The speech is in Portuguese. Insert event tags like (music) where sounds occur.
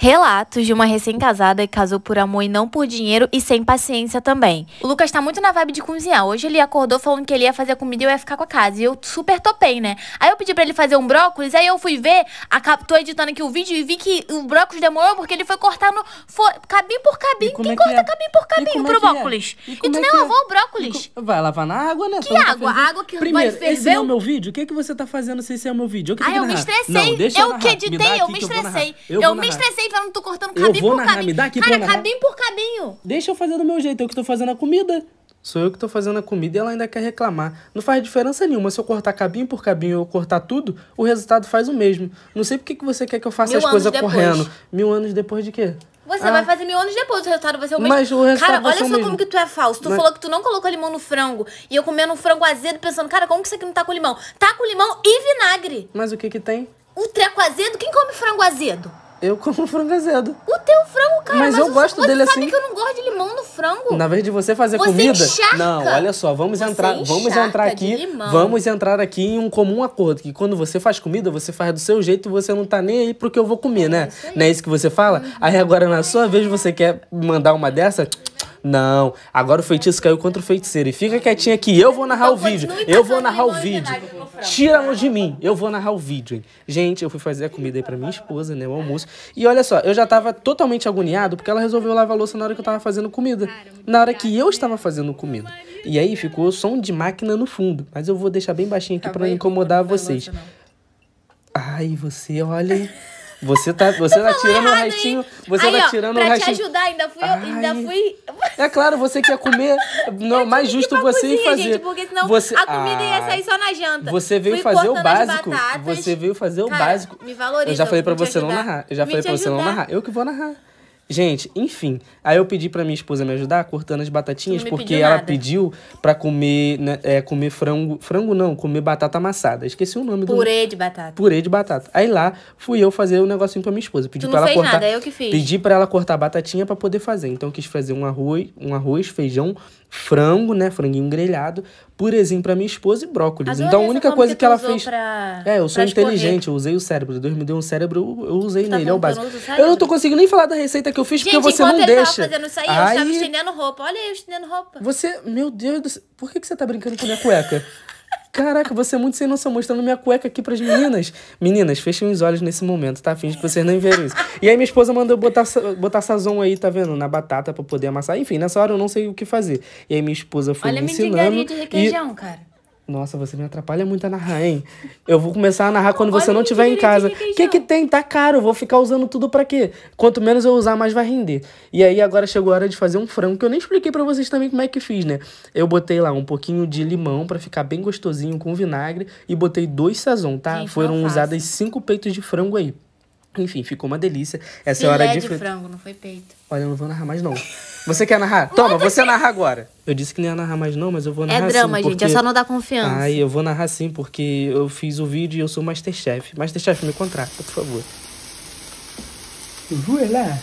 Relatos de uma recém-casada que casou por amor e não por dinheiro e sem paciência também. O Lucas tá muito na vibe de cozinhar. Hoje ele acordou falando que ele ia fazer comida e eu ia ficar com a casa. E eu super topei, né? Aí eu pedi para ele fazer um brócolis, aí eu fui ver, a, tô editando aqui o vídeo e vi que o brócolis demorou porque ele foi cortando foi cabim por cabim. Quem é que corta é? por cabim é pro é brócolis? É? E, e, tu é nem é? lavou o brócolis. Co... Vai lavar na água, né? Que água? Tá água que Primeiro, vai ferver. esse é o meu vídeo? O que, que você tá fazendo se esse é o meu vídeo? Eu que ah, eu me estressei. Não, eu, eu que editei, eu me estressei. Eu me estressei falando que tô cortando cabinho eu vou por narrar, cabinho. Me dá aqui Cara, pra cabinho por cabinho. Deixa eu fazer do meu jeito, eu que tô fazendo a comida. Sou eu que tô fazendo a comida e ela ainda quer reclamar. Não faz diferença nenhuma. Se eu cortar cabinho por cabinho ou cortar tudo, o resultado faz o mesmo. Não sei por que você quer que eu faça mil as coisas correndo. Mil anos depois de quê? Você ah. vai fazer mil anos depois, o resultado vai ser o mesmo. Mas o resultado cara, olha só mesmo. como que tu é falso. Tu Mas... falou que tu não colocou limão no frango. E eu comendo um frango azedo pensando, cara, como que isso aqui não tá com limão? Tá com limão e vinagre. Mas o que que tem? O treco azedo? Quem come frango azedo? Eu como frango azedo. O teu frango, cara. Mas, mas eu gosto dele assim. Você sabe que eu não gosto de limão no frango. Na vez de você fazer você comida. Encharca. Não, olha só, vamos você entrar, vamos entrar aqui, vamos entrar aqui em um comum acordo que quando você faz comida, você faz do seu jeito e você não tá nem aí pro que eu vou comer, é né? Não é isso que você fala? Uhum. Aí agora na uhum. sua vez você quer mandar uma dessa? Não, agora o feitiço caiu contra o feiticeiro. E fica quietinha aqui, eu vou narrar então o vídeo. Eu vou narrar o vídeo. Tira mão de mim, eu vou narrar o vídeo, hein? Gente, eu fui fazer a comida aí pra minha esposa, né? O almoço. E olha só, eu já tava totalmente agoniado porque ela resolveu lavar a louça na hora que eu tava fazendo comida. Na hora que eu estava fazendo comida. E aí ficou som de máquina no fundo. Mas eu vou deixar bem baixinho aqui tá pra não incomodar vocês. Ai, você olha. Você tá, você tá tirando o um restinho. Você aí, tá ó, tirando o um restinho. Pra te ajudar, ainda fui. Ainda fui... É claro, você quer comer. (laughs) Não, mais justo você cozinha, ir fazer. Gente, porque senão você... a comida ah. ia sair só na janta. Você veio fui fazer o básico. Você veio fazer o Cara, básico. Me valoriza. Eu já falei pra você não narrar. Eu já me falei pra ajudar. você não narrar. Eu que vou narrar. Gente, enfim. Aí eu pedi pra minha esposa me ajudar cortando as batatinhas, porque pediu ela pediu pra comer, né, é, comer frango. Frango não, comer batata amassada. Esqueci o nome Purê do. Purê de batata. Purê de batata. Aí lá fui eu fazer o um negocinho pra minha esposa. Pedi para pra ela cortar. Nada, eu que fiz. Pedi pra ela cortar a batatinha pra poder fazer. Então eu quis fazer um arroz, um arroz, feijão, frango, né? Franguinho grelhado, purezinho pra minha esposa e brócolis. Adorei então a única coisa que, que ela fez. Pra... É, eu sou inteligente, eu usei o cérebro. Deus me deu um cérebro, eu usei tá nele, é o básico. Eu não tô conseguindo nem falar da receita que que eu fiz Gente, porque você não deixa. Gente, enquanto ele tava fazendo isso aí, aí, eu estava estendendo roupa. Olha eu estendendo roupa. Você, meu Deus do céu, por que, que você tá brincando com a minha cueca? Caraca, você é muito sem noção, mostrando minha cueca aqui pras meninas. Meninas, fechem os olhos nesse momento, tá? Finge que vocês não viram isso. E aí minha esposa mandou botar, botar sazon aí, tá vendo? Na batata pra poder amassar. Enfim, nessa hora eu não sei o que fazer. E aí minha esposa foi Olha me ensinando. Olha a de requeijão, e... cara. Nossa, você me atrapalha muito a narrar, hein? Eu vou começar a narrar quando você não estiver em casa. O que, que, tem? Tá caro, vou ficar usando tudo para quê? Quanto menos eu usar, mais vai render. E aí agora chegou a hora de fazer um frango, que eu nem expliquei para vocês também como é que fiz, né? Eu botei lá um pouquinho de limão para ficar bem gostosinho com vinagre e botei dois sazon, tá? Gente, Foram usadas cinco peitos de frango aí. Enfim, ficou uma delícia. Essa Filé é a hora de... de frango, não foi peito. Olha, eu não vou narrar mais não. (laughs) Você quer narrar? Toma, você... você narra agora. Eu disse que não ia narrar mais não, mas eu vou narrar É drama, sim, gente, é só não dar confiança. Ai, eu vou narrar sim, porque eu fiz o vídeo e eu sou Masterchef. Masterchef, me contrata, por favor. Vou lá.